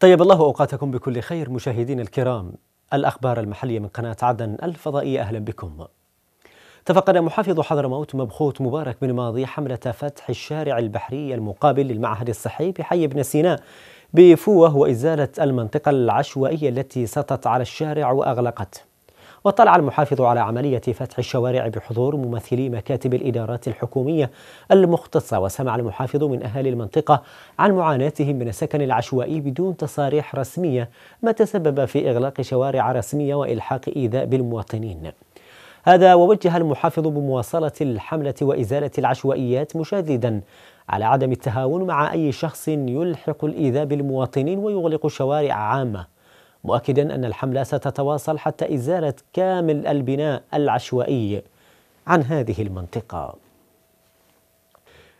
طيب الله اوقاتكم بكل خير مشاهدينا الكرام الاخبار المحليه من قناه عدن الفضائيه اهلا بكم. تفقد محافظ حضرموت مبخوت مبارك بن ماضي حمله فتح الشارع البحري المقابل للمعهد الصحي بحي ابن سيناء بفوه وازاله المنطقه العشوائيه التي سطت على الشارع واغلقته. واطلع المحافظ على عملية فتح الشوارع بحضور ممثلي مكاتب الإدارات الحكومية المختصة وسمع المحافظ من أهالي المنطقة عن معاناتهم من السكن العشوائي بدون تصاريح رسمية ما تسبب في إغلاق شوارع رسمية وإلحاق إيذاء بالمواطنين هذا ووجه المحافظ بمواصلة الحملة وإزالة العشوائيات مشددا على عدم التهاون مع أي شخص يلحق الإيذاء بالمواطنين ويغلق شوارع عامة مؤكدا أن الحملة ستتواصل حتى إزالة كامل البناء العشوائي عن هذه المنطقة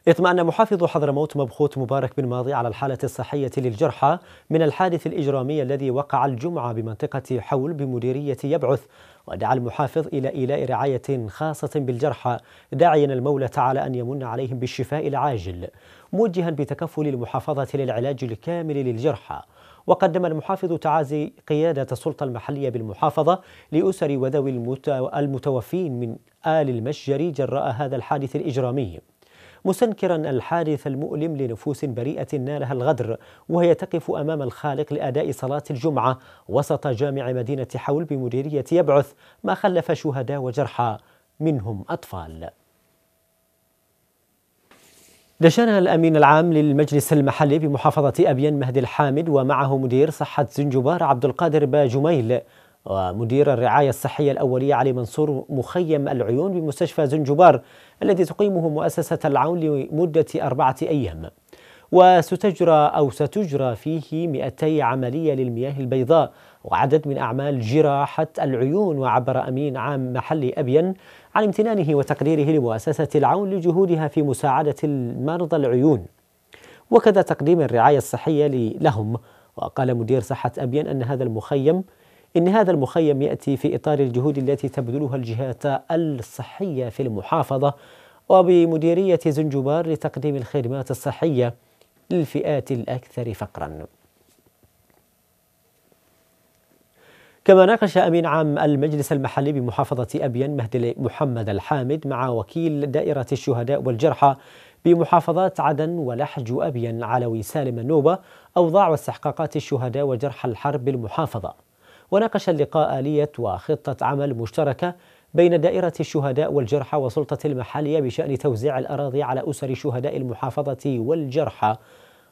اطمأن محافظ حضرموت مبخوت مبارك بن ماضي على الحالة الصحية للجرحى من الحادث الإجرامي الذي وقع الجمعة بمنطقة حول بمديرية يبعث ودعا المحافظ إلى إيلاء رعاية خاصة بالجرحى داعيا المولى تعالى أن يمن عليهم بالشفاء العاجل موجها بتكفل المحافظة للعلاج الكامل للجرحى وقدم المحافظ تعازي قيادة السلطة المحلية بالمحافظة لأسر وذوي المتوفين من آل المشجر جراء هذا الحادث الإجرامي مستنكرا الحادث المؤلم لنفوس بريئة نالها الغدر وهي تقف أمام الخالق لأداء صلاة الجمعة وسط جامع مدينة حول بمديرية يبعث ما خلف شهداء وجرحى منهم أطفال دشن الأمين العام للمجلس المحلي بمحافظة أبين مهدي الحامد ومعه مدير صحة زنجبار عبد القادر باجميل ومدير الرعاية الصحية الأولية علي منصور مخيم العيون بمستشفى زنجبار الذي تقيمه مؤسسة العون لمدة أربعة أيام وستجرى أو ستجرى فيه 200 عملية للمياه البيضاء وعدد من أعمال جراحة العيون وعبر أمين عام محلي أبين عن امتنانه وتقديره لمؤسسة العون لجهودها في مساعدة مرضى العيون وكذا تقديم الرعاية الصحية لهم وقال مدير صحة أبين أن هذا المخيم إن هذا المخيم يأتي في إطار الجهود التي تبذلها الجهات الصحية في المحافظة وبمديرية زنجبار لتقديم الخدمات الصحية للفئات الأكثر فقراً كما ناقش أمين عام المجلس المحلي بمحافظة أبين مهدي محمد الحامد مع وكيل دائرة الشهداء والجرحى بمحافظات عدن ولحج أبين علوي سالم النوبة أوضاع واستحقاقات الشهداء وجرحى الحرب بالمحافظة وناقش اللقاء آلية وخطة عمل مشتركة بين دائرة الشهداء والجرحى والسلطة المحلية بشأن توزيع الأراضي على أسر شهداء المحافظة والجرحى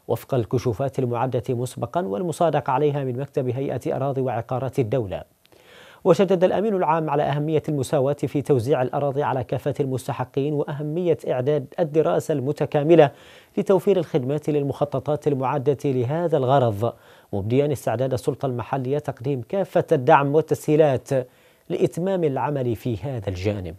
وفق الكشوفات المعدة مسبقا والمصادق عليها من مكتب هيئة أراضي وعقارات الدولة وشدد الأمين العام على أهمية المساواة في توزيع الأراضي على كافة المستحقين وأهمية إعداد الدراسة المتكاملة لتوفير الخدمات للمخططات المعدة لهذا الغرض مبديا استعداد السلطة المحلية تقديم كافة الدعم والتسهيلات لإتمام العمل في هذا الجانب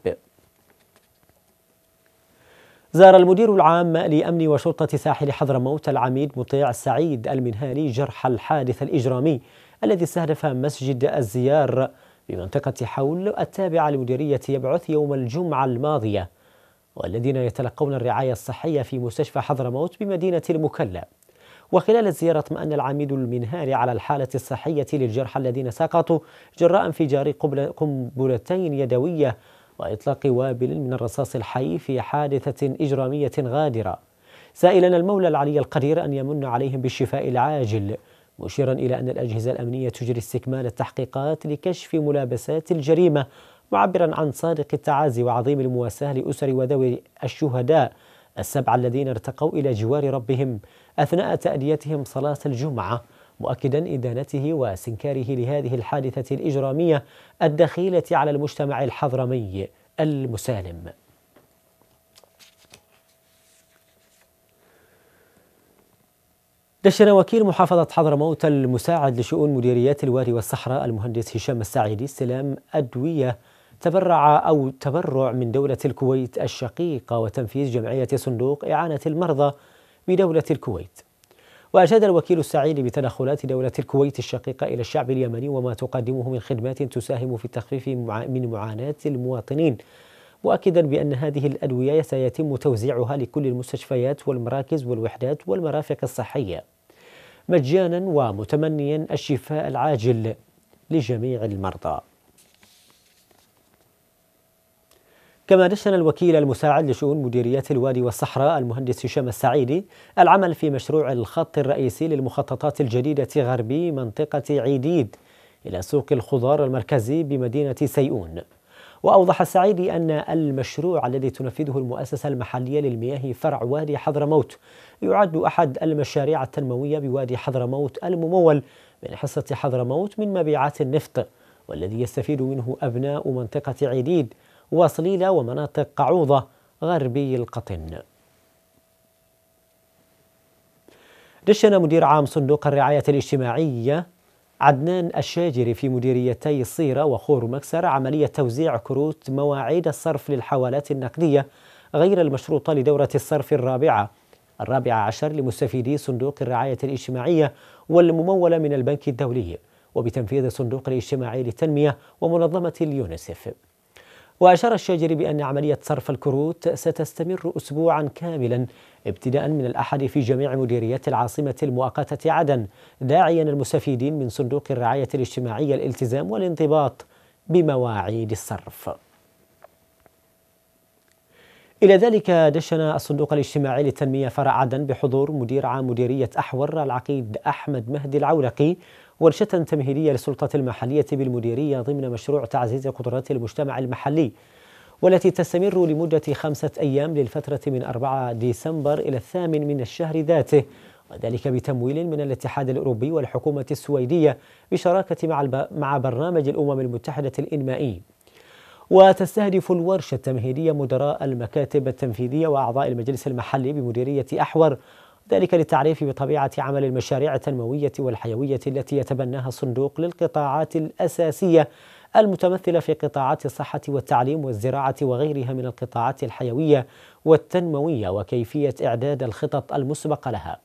زار المدير العام لأمن وشرطة ساحل حضرموت العميد مطيع سعيد المنهالي جرح الحادث الإجرامي الذي استهدف مسجد الزيار بمنطقة حول التابعة لمديرية يبعث يوم الجمعة الماضية والذين يتلقون الرعاية الصحية في مستشفى حضرموت بمدينة المكلا وخلال الزيارة اطمأن العميد المنهالي على الحالة الصحية للجرحى الذين سقطوا جراء انفجار قنبلتين يدوية وإطلاق وابل من الرصاص الحي في حادثة إجرامية غادرة سائلا المولى العلي القدير أن يمن عليهم بالشفاء العاجل مشيرا إلى أن الأجهزة الأمنية تجري استكمال التحقيقات لكشف ملابسات الجريمة معبرا عن صادق التعازي وعظيم المواساة لأسر وذوي الشهداء السبعة الذين ارتقوا إلى جوار ربهم أثناء تأديتهم صلاة الجمعة مؤكدا إدانته وسنكاره لهذه الحادثة الإجرامية الدخيلة على المجتمع الحضرمي المسالم دشن وكيل محافظة حضرموت المساعد لشؤون مديريات الوادي والصحراء المهندس هشام السعيدي استلام أدوية تبرع أو تبرع من دولة الكويت الشقيقة وتنفيذ جمعية صندوق إعانة المرضى بدولة الكويت وأشاد الوكيل السعيد بتدخلات دولة الكويت الشقيقة إلى الشعب اليمني وما تقدمه من خدمات تساهم في التخفيف من معاناة المواطنين مؤكدا بأن هذه الأدوية سيتم توزيعها لكل المستشفيات والمراكز والوحدات والمرافق الصحية مجانا ومتمنيا الشفاء العاجل لجميع المرضى كما دشن الوكيل المساعد لشؤون مديريات الوادي والصحراء المهندس هشام السعيدي العمل في مشروع الخط الرئيسي للمخططات الجديدة غربي منطقة عيديد إلى سوق الخضار المركزي بمدينة سيئون وأوضح السعيدي أن المشروع الذي تنفذه المؤسسة المحلية للمياه فرع وادي حضرموت يعد أحد المشاريع التنموية بوادي حضرموت الممول من حصة حضرموت من مبيعات النفط والذي يستفيد منه أبناء منطقة عيديد وصليلة ومناطق قعوضة غربي القطن دشن مدير عام صندوق الرعاية الاجتماعية عدنان الشاجري في مديريتي صيرة وخور مكسر عملية توزيع كروت مواعيد الصرف للحوالات النقدية غير المشروطة لدورة الصرف الرابعة الرابعة عشر لمستفيدي صندوق الرعاية الاجتماعية والممولة من البنك الدولي وبتنفيذ الصندوق الاجتماعي للتنمية ومنظمة اليونسيف. وأشار الشاجري بأن عملية صرف الكروت ستستمر أسبوعا كاملا ابتداء من الأحد في جميع مديريات العاصمة المؤقتة عدن داعيا المستفيدين من صندوق الرعاية الاجتماعية الالتزام والانضباط بمواعيد الصرف إلى ذلك دشن الصندوق الاجتماعي للتنمية فرع عدن بحضور مدير عام مديرية أحور العقيد أحمد مهدي العولقي ورشة تمهيدية للسلطة المحلية بالمديرية ضمن مشروع تعزيز قدرات المجتمع المحلي والتي تستمر لمدة خمسة أيام للفترة من 4 ديسمبر إلى الثامن من الشهر ذاته وذلك بتمويل من الاتحاد الأوروبي والحكومة السويدية بشراكة مع, مع برنامج الأمم المتحدة الإنمائي وتستهدف الورشة التمهيدية مدراء المكاتب التنفيذية وأعضاء المجلس المحلي بمديرية أحور ذلك للتعريف بطبيعة عمل المشاريع التنموية والحيوية التي يتبناها الصندوق للقطاعات الأساسية المتمثلة في قطاعات الصحة والتعليم والزراعة وغيرها من القطاعات الحيوية والتنموية وكيفية إعداد الخطط المسبقة لها.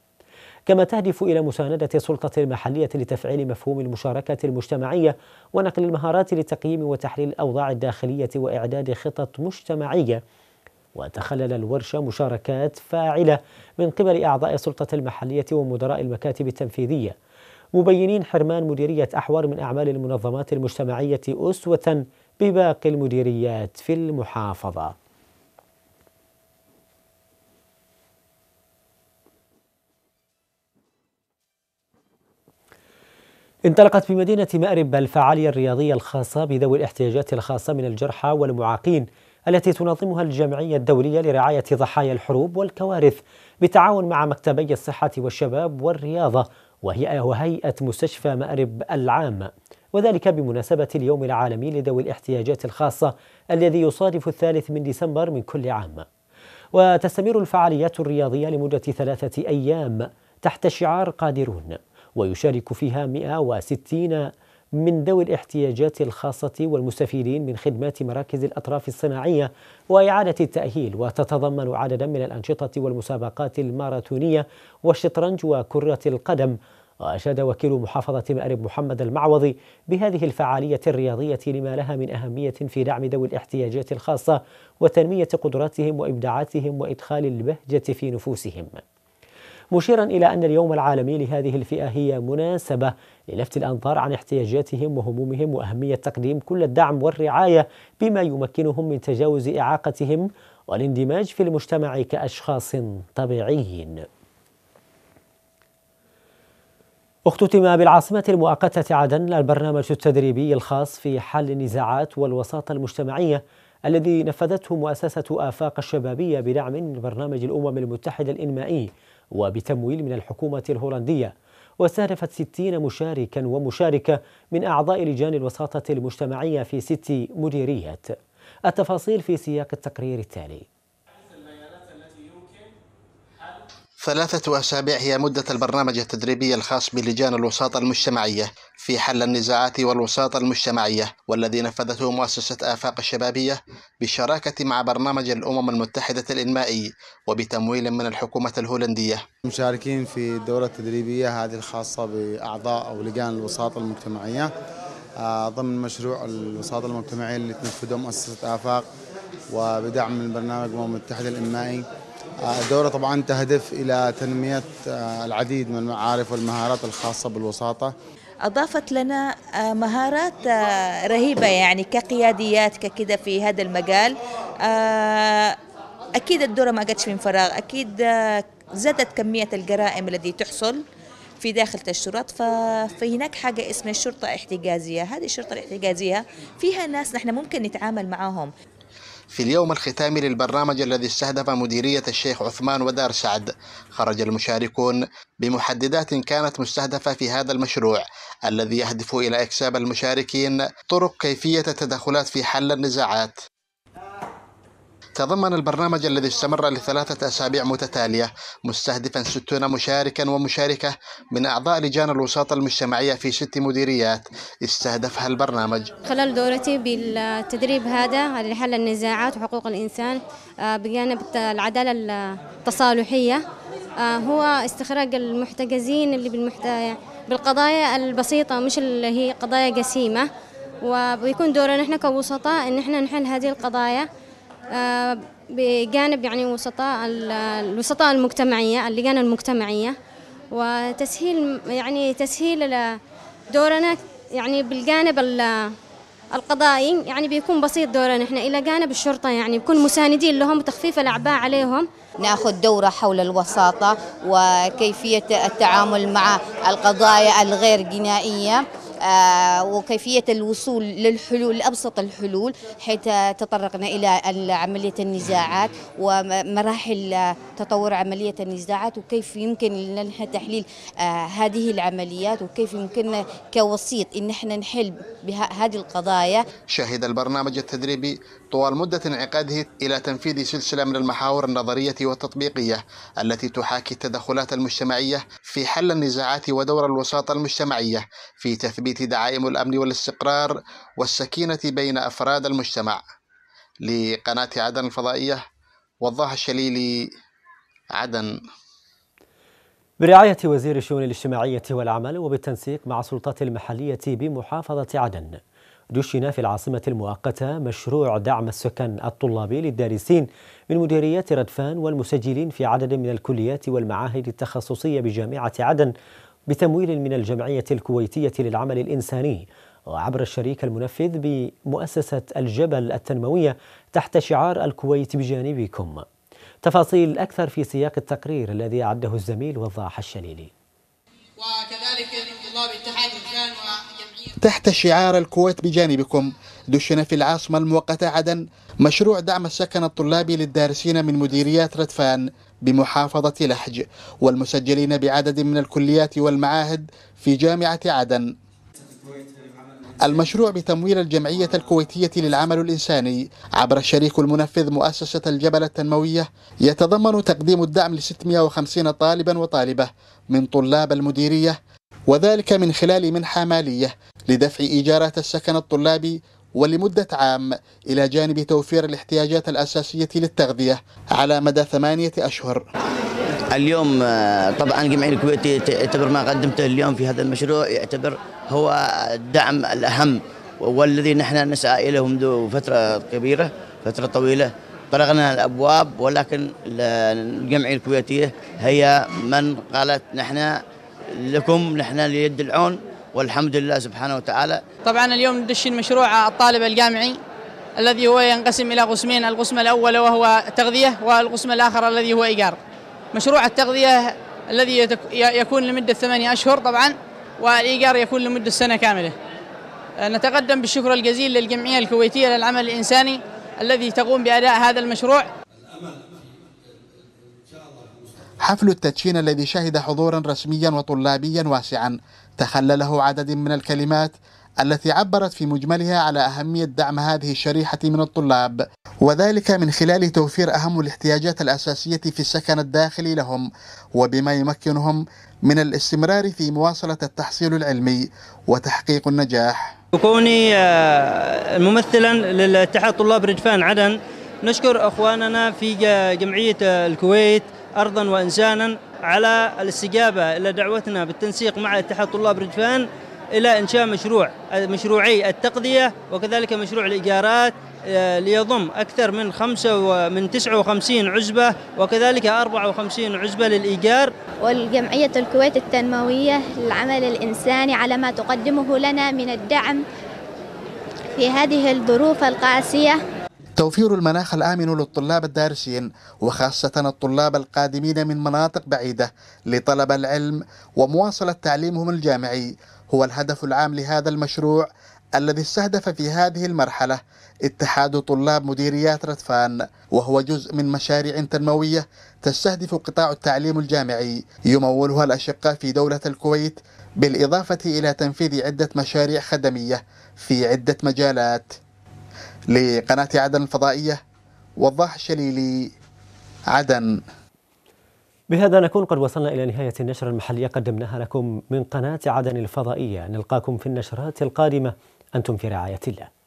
كما تهدف إلى مساندة السلطة المحلية لتفعيل مفهوم المشاركة المجتمعية ونقل المهارات لتقييم وتحليل الأوضاع الداخلية وإعداد خطط مجتمعية وتخلل الورشة مشاركات فاعلة من قبل أعضاء السلطة المحلية ومدراء المكاتب التنفيذية مبينين حرمان مديرية أحوار من أعمال المنظمات المجتمعية أسوة بباقي المديريات في المحافظة انطلقت بمدينة مأرب الفعالية الرياضية الخاصة بذوي الاحتياجات الخاصة من الجرحى والمعاقين التي تنظمها الجمعية الدولية لرعاية ضحايا الحروب والكوارث بالتعاون مع مكتبي الصحة والشباب والرياضة وهي وهيئة مستشفى مأرب العام وذلك بمناسبة اليوم العالمي لذوي الاحتياجات الخاصة الذي يصادف الثالث من ديسمبر من كل عام وتستمر الفعاليات الرياضية لمدة ثلاثة أيام تحت شعار قادرون ويشارك فيها 160 من ذوي الاحتياجات الخاصة والمستفيدين من خدمات مراكز الأطراف الصناعية وإعادة التأهيل وتتضمن عددا من الأنشطة والمسابقات الماراثونية والشطرنج وكرة القدم وأشاد وكيل محافظة مأرب محمد المعوضي بهذه الفعالية الرياضية لما لها من أهمية في دعم ذوي الاحتياجات الخاصة وتنمية قدراتهم وإبداعاتهم وإدخال البهجة في نفوسهم مشيرا إلى أن اليوم العالمي لهذه الفئة هي مناسبة للفت الأنظار عن احتياجاتهم وهمومهم وأهمية تقديم كل الدعم والرعاية بما يمكنهم من تجاوز إعاقتهم والاندماج في المجتمع كأشخاص طبيعيين اختتم بالعاصمة المؤقتة عدن البرنامج التدريبي الخاص في حل النزاعات والوساطة المجتمعية الذي نفذته مؤسسة آفاق الشبابية بدعم من برنامج الأمم المتحدة الإنمائي وبتمويل من الحكومة الهولندية واستهدفت 60 مشاركا ومشاركة من أعضاء لجان الوساطة المجتمعية في ست مديريات التفاصيل في سياق التقرير التالي ثلاثة أسابيع هي مدة البرنامج التدريبي الخاص بلجان الوساطة المجتمعية في حل النزاعات والوساطة المجتمعية والذي نفذته مؤسسة آفاق الشبابية بالشراكة مع برنامج الأمم المتحدة الإنمائي وبتمويل من الحكومة الهولندية مشاركين في الدورة التدريبية هذه الخاصة بأعضاء أو لجان الوساطة المجتمعية آه، ضمن مشروع الوساطة المجتمعية اللي تنفذه مؤسسة آفاق وبدعم من برنامج الأمم المتحدة الإنمائي الدورة آه، طبعا تهدف إلى تنمية آه، العديد من المعارف والمهارات الخاصة بالوساطة أضافت لنا آه، مهارات رهيبة يعني كقياديات ككده في هذا المجال أكيد الدورة ما جاتش من فراغ أكيد زادت كمية الجرائم التي تحصل في داخل الشرط فهناك حاجة اسمها الشرطة احتجازية هذه الشرطة الاحتجازية فيها ناس نحن ممكن نتعامل معاهم في اليوم الختامي للبرنامج الذي استهدف مديرية الشيخ عثمان ودار سعد خرج المشاركون بمحددات كانت مستهدفة في هذا المشروع الذي يهدف إلى إكساب المشاركين طرق كيفية التدخلات في حل النزاعات تضمن البرنامج الذي استمر لثلاثة أسابيع متتالية مستهدفا ستون مشاركا ومشاركة من أعضاء لجان الوساطة المجتمعية في ست مديريات استهدفها البرنامج خلال دورتي بالتدريب هذا لحل النزاعات وحقوق الإنسان آه، بجانب العدالة التصالحية آه، هو استخراج المحتجزين اللي بالمحت... بالقضايا البسيطة مش اللي هي قضايا جسيمة وبيكون دورنا نحن كوسطاء ان احنا نحل هذه القضايا آه، بجانب يعني وسطاء الوسطاء المجتمعية اللجان المجتمعية وتسهيل يعني تسهيل دورنا يعني بالجانب القضائي يعني بيكون بسيط دورنا احنا الى جانب الشرطه يعني بكون مساندين لهم وتخفيف الاعباء عليهم ناخذ دوره حول الوساطه وكيفيه التعامل مع القضايا الغير جنائيه آه، وكيفية الوصول للحلول لأبسط الحلول حيث تطرقنا إلى عملية النزاعات ومراحل تطور عملية النزاعات وكيف يمكن لنا تحليل آه، هذه العمليات وكيف يمكننا كوسيط إن احنا نحل بهذه القضايا شهد البرنامج التدريبي طوال مدة انعقاده إلى تنفيذ سلسلة من المحاور النظرية والتطبيقية التي تحاكي التدخلات المجتمعية في حل النزاعات ودور الوساطة المجتمعية في تثبيت دعائم الأمن والاستقرار والسكينة بين أفراد المجتمع لقناة عدن الفضائية والضاح الشليلي عدن برعاية وزير الشؤون الاجتماعية والعمل وبالتنسيق مع السلطات المحلية بمحافظة عدن دشن في العاصمة المؤقتة مشروع دعم السكن الطلابي للدارسين من مديريات ردفان والمسجلين في عدد من الكليات والمعاهد التخصصية بجامعة عدن بتمويل من الجمعية الكويتية للعمل الإنساني وعبر الشريك المنفذ بمؤسسة الجبل التنموية تحت شعار الكويت بجانبكم تفاصيل أكثر في سياق التقرير الذي أعده الزميل وضاح الشليلي وكذلك طلاب اتحاد الفان تحت شعار الكويت بجانبكم دشن في العاصمة المؤقتة عدن مشروع دعم السكن الطلابي للدارسين من مديريات ردفان بمحافظة لحج والمسجلين بعدد من الكليات والمعاهد في جامعة عدن المشروع بتمويل الجمعية الكويتية للعمل الإنساني عبر الشريك المنفذ مؤسسة الجبل التنموية يتضمن تقديم الدعم ل 650 طالبا وطالبة من طلاب المديرية وذلك من خلال منحة مالية لدفع إيجارات السكن الطلابي ولمدة عام إلى جانب توفير الاحتياجات الأساسية للتغذية على مدى ثمانية أشهر اليوم آه، طبعا جمعية الكويتي تعتبر ما قدمته اليوم في هذا المشروع يعتبر هو الدعم الأهم والذي نحن نسعى إليه منذ فترة كبيرة فترة طويلة طرقنا الأبواب ولكن الجمعية الكويتية هي من قالت نحن لكم نحن ليد العون والحمد لله سبحانه وتعالى طبعا اليوم ندش مشروع الطالب الجامعي الذي هو ينقسم إلى قسمين القسم الأول وهو تغذية والقسم الآخر الذي هو إيجار مشروع التغذية الذي يكون لمدة ثمانية أشهر طبعا والإيجار يكون لمدة سنة كاملة آه، نتقدم بالشكر الجزيل للجمعية الكويتية للعمل الإنساني الذي تقوم بأداء هذا المشروع حفل التدشين الذي شهد حضورا رسميا وطلابيا واسعا تخلله عدد من الكلمات التي عبرت في مجملها على أهمية دعم هذه الشريحة من الطلاب وذلك من خلال توفير أهم الاحتياجات الأساسية في السكن الداخلي لهم وبما يمكنهم من الاستمرار في مواصلة التحصيل العلمي وتحقيق النجاح كوني آه، ممثلا للاتحاد طلاب رجفان عدن نشكر أخواننا في جمعية آه، الكويت أرضا وإنسانا على الاستجابة إلى دعوتنا بالتنسيق مع اتحاد طلاب رجفان إلى إنشاء مشروع مشروعي التقضية وكذلك مشروع الإيجارات آه، ليضم أكثر من خمسة من 59 عزبة وكذلك 54 عزبة للإيجار والجمعية الكويت التنموية للعمل الإنساني على ما تقدمه لنا من الدعم في هذه الظروف القاسية توفير المناخ الآمن للطلاب الدارسين وخاصة الطلاب القادمين من مناطق بعيدة لطلب العلم ومواصلة تعليمهم الجامعي هو الهدف العام لهذا المشروع الذي استهدف في هذه المرحلة اتحاد طلاب مديريات رتفان وهو جزء من مشاريع تنموية تستهدف قطاع التعليم الجامعي يمولها الأشقاء في دولة الكويت بالإضافة إلى تنفيذ عدة مشاريع خدمية في عدة مجالات لقناة عدن الفضائية وضاح شليلي عدن بهذا نكون قد وصلنا إلى نهاية النشرة المحلية قدمناها لكم من قناة عدن الفضائية نلقاكم في النشرات القادمة أنتم في رعاية الله